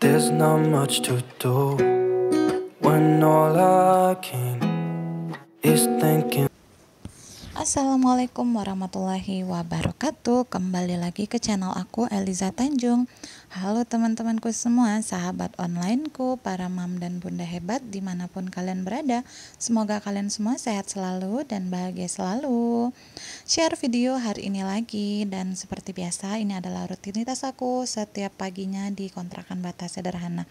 There's not much to do when all I can is thinking Assalamualaikum warahmatullahi wabarakatuh Kembali lagi ke channel aku Eliza Tanjung Halo teman-temanku semua, sahabat onlineku, para mam dan bunda hebat dimanapun kalian berada Semoga kalian semua sehat selalu dan bahagia selalu Share video hari ini lagi dan seperti biasa ini adalah rutinitas aku setiap paginya di kontrakan batas sederhana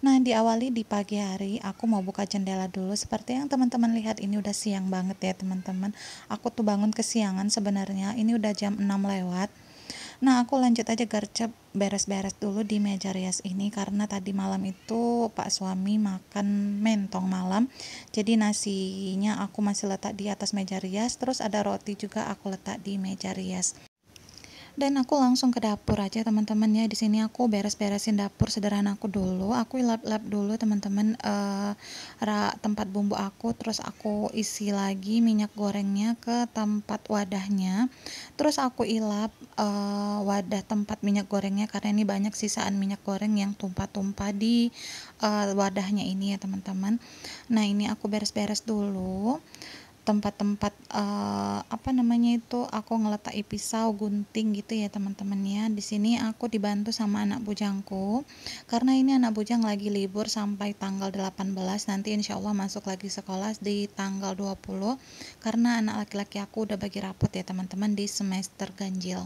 Nah diawali di pagi hari aku mau buka jendela dulu seperti yang teman-teman lihat ini udah siang banget ya teman-teman Aku waktu bangun kesiangan sebenarnya ini udah jam 6 lewat Nah, aku lanjut aja gercep beres-beres dulu di meja rias ini karena tadi malam itu Pak suami makan mentong malam. Jadi nasinya aku masih letak di atas meja rias, terus ada roti juga aku letak di meja rias dan aku langsung ke dapur aja teman-teman ya di sini aku beres-beresin dapur sederhana aku dulu aku lap-lap dulu teman-teman uh, tempat bumbu aku terus aku isi lagi minyak gorengnya ke tempat wadahnya terus aku ilap uh, wadah tempat minyak gorengnya karena ini banyak sisaan minyak goreng yang tumpah-tumpah di uh, wadahnya ini ya teman-teman nah ini aku beres-beres dulu tempat-tempat uh, apa namanya itu aku ngeletak pisau gunting gitu ya teman-teman ya di sini aku dibantu sama anak bujangku karena ini anak bujang lagi libur sampai tanggal 18 nanti insya Allah masuk lagi sekolah di tanggal 20 karena anak laki-laki aku udah bagi rapot ya teman-teman di semester ganjil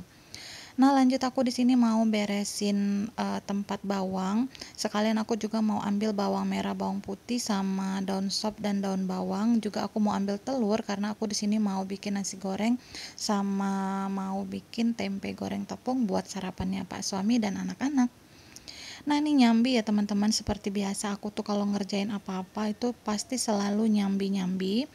Nah, lanjut aku di sini mau beresin uh, tempat bawang. Sekalian aku juga mau ambil bawang merah, bawang putih sama daun sop dan daun bawang. Juga aku mau ambil telur karena aku di sini mau bikin nasi goreng sama mau bikin tempe goreng tepung buat sarapannya Pak suami dan anak-anak. Nah ini nyambi ya teman-teman seperti biasa aku tuh kalau ngerjain apa-apa itu pasti selalu nyambi-nyambi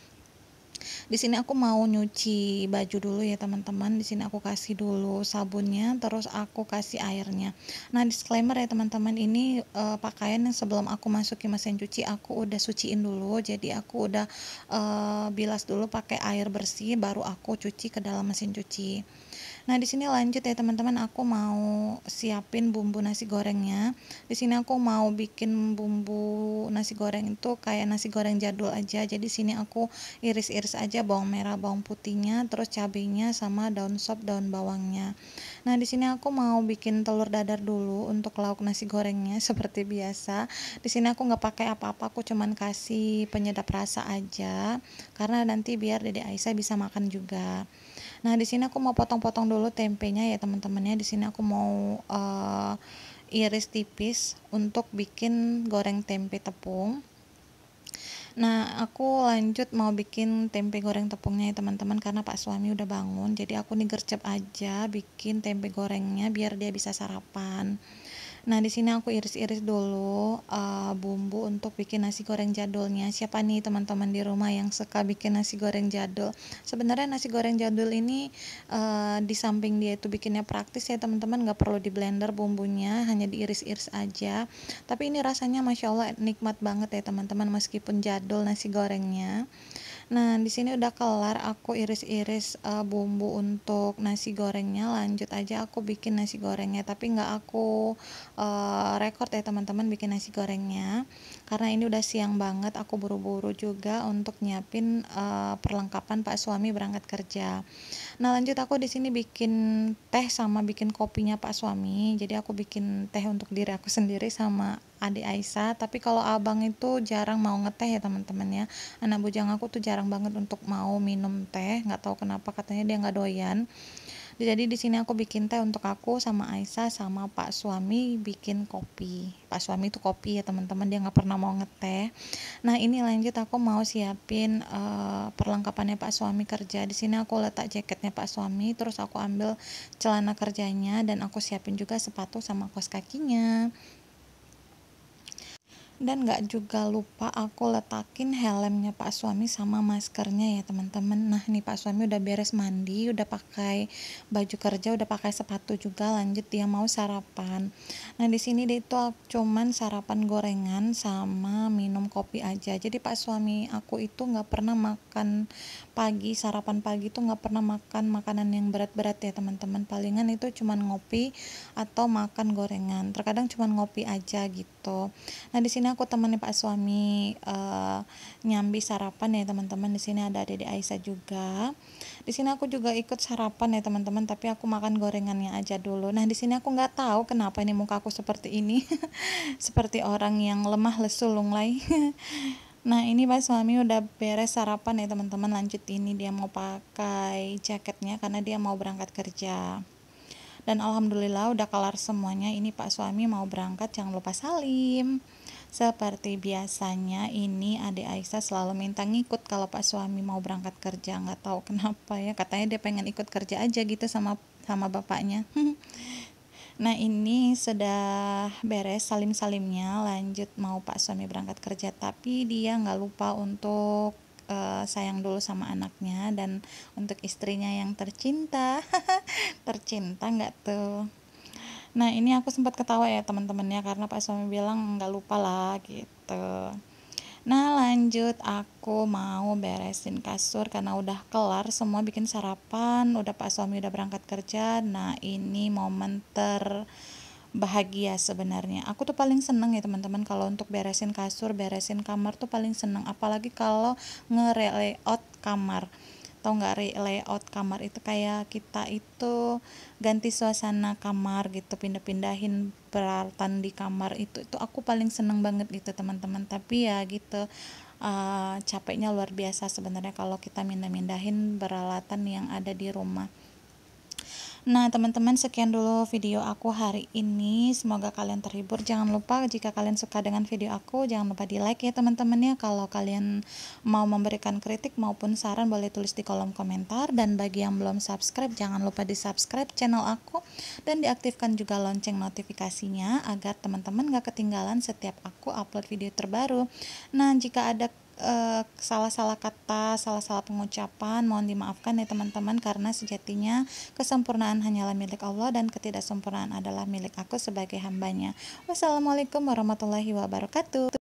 di sini aku mau nyuci baju dulu ya teman-teman di sini aku kasih dulu sabunnya terus aku kasih airnya nah disclaimer ya teman-teman ini uh, pakaian yang sebelum aku masukin mesin cuci aku udah suciin dulu jadi aku udah uh, bilas dulu pakai air bersih baru aku cuci ke dalam mesin cuci Nah, di sini lanjut ya teman-teman, aku mau siapin bumbu nasi gorengnya. Di sini aku mau bikin bumbu nasi goreng itu kayak nasi goreng jadul aja. Jadi sini aku iris-iris aja bawang merah, bawang putihnya, terus cabenya sama daun sop, daun bawangnya. Nah, di sini aku mau bikin telur dadar dulu untuk lauk nasi gorengnya seperti biasa. Di sini aku nggak pakai apa-apa, aku cuman kasih penyedap rasa aja karena nanti biar Dede Aisyah bisa makan juga. Nah, di sini aku mau potong-potong dulu tempenya ya, teman teman ya. Di sini aku mau uh, iris tipis untuk bikin goreng tempe tepung. Nah, aku lanjut mau bikin tempe goreng tepungnya ya teman-teman karena Pak suami udah bangun. Jadi aku nih gercep aja bikin tempe gorengnya biar dia bisa sarapan. Nah, di sini aku iris-iris dulu uh, bumbu untuk bikin nasi goreng jadulnya. Siapa nih teman-teman di rumah yang suka bikin nasi goreng jadul? Sebenarnya nasi goreng jadul ini uh, di samping dia itu bikinnya praktis ya teman-teman, nggak perlu di blender bumbunya, hanya diiris-iris aja. Tapi ini rasanya masya Allah nikmat banget ya teman-teman, meskipun jadul nasi gorengnya. Nah, di sini udah kelar aku iris-iris uh, bumbu untuk nasi gorengnya. Lanjut aja aku bikin nasi gorengnya, tapi nggak aku uh, record ya teman-teman bikin nasi gorengnya. Karena ini udah siang banget, aku buru-buru juga untuk nyiapin uh, perlengkapan Pak suami berangkat kerja. Nah, lanjut aku di sini bikin teh sama bikin kopinya Pak suami. Jadi aku bikin teh untuk diri aku sendiri sama adik Aisyah tapi kalau abang itu jarang mau ngeteh ya teman-teman ya anak bujang aku tuh jarang banget untuk mau minum teh nggak tahu kenapa katanya dia nggak doyan jadi di sini aku bikin teh untuk aku sama Aisyah sama Pak suami bikin kopi Pak suami itu kopi ya teman-teman dia nggak pernah mau ngeteh nah ini lanjut aku mau siapin uh, perlengkapannya Pak suami kerja di sini aku letak jaketnya Pak suami terus aku ambil celana kerjanya dan aku siapin juga sepatu sama kos kakinya dan gak juga lupa aku letakin helmnya pak suami sama maskernya ya teman-teman nah ini pak suami udah beres mandi udah pakai baju kerja udah pakai sepatu juga lanjut dia mau sarapan nah di sini dia itu cuman sarapan gorengan sama minum kopi aja jadi pak suami aku itu gak pernah makan pagi sarapan pagi itu gak pernah makan makanan yang berat-berat ya teman-teman palingan itu cuman ngopi atau makan gorengan terkadang cuman ngopi aja gitu nah di sini aku temenin Pak suami uh, nyambi sarapan ya teman-teman. Di sini ada Dede Aisyah juga. Di sini aku juga ikut sarapan ya teman-teman, tapi aku makan gorengannya aja dulu. Nah, di sini aku nggak tahu kenapa ini muka aku seperti ini. seperti orang yang lemah lesu lunglai. Nah ini Pak Suami udah beres sarapan ya teman-teman lanjut ini dia mau pakai jaketnya karena dia mau berangkat kerja dan Alhamdulillah udah kelar semuanya ini Pak Suami mau berangkat jangan lupa salim seperti biasanya ini adik Aisyah selalu minta ngikut kalau pak suami mau berangkat kerja. Nggak tahu kenapa ya, katanya dia pengen ikut kerja aja gitu sama sama bapaknya. Nah ini sudah beres salim-salimnya lanjut mau pak suami berangkat kerja tapi dia nggak lupa untuk uh, sayang dulu sama anaknya dan untuk istrinya yang tercinta tercinta nggak tuh Nah ini aku sempat ketawa ya teman-temannya karena Pak Suami bilang nggak lupa lah gitu. Nah lanjut aku mau beresin kasur karena udah kelar semua bikin sarapan, udah Pak Suami udah berangkat kerja. Nah ini momen ter bahagia sebenarnya. Aku tuh paling seneng ya teman-teman kalau untuk beresin kasur, beresin kamar tuh paling seneng. Apalagi kalau nge-layout kamar atau nggak re layout kamar itu kayak kita itu ganti suasana kamar gitu pindah-pindahin peralatan di kamar itu itu aku paling seneng banget gitu teman-teman tapi ya gitu uh, capeknya luar biasa sebenarnya kalau kita mindah-mindahin peralatan yang ada di rumah Nah, teman-teman, sekian dulu video aku hari ini. Semoga kalian terhibur. Jangan lupa jika kalian suka dengan video aku, jangan lupa di-like ya teman-teman ya. Kalau kalian mau memberikan kritik maupun saran boleh tulis di kolom komentar dan bagi yang belum subscribe jangan lupa di-subscribe channel aku dan diaktifkan juga lonceng notifikasinya agar teman-teman gak ketinggalan setiap aku upload video terbaru. Nah, jika ada Eh, salah-salah kata, salah-salah pengucapan, mohon dimaafkan ya teman-teman karena sejatinya kesempurnaan hanyalah milik Allah dan ketidaksempurnaan adalah milik aku sebagai hambanya. Wassalamualaikum warahmatullahi wabarakatuh.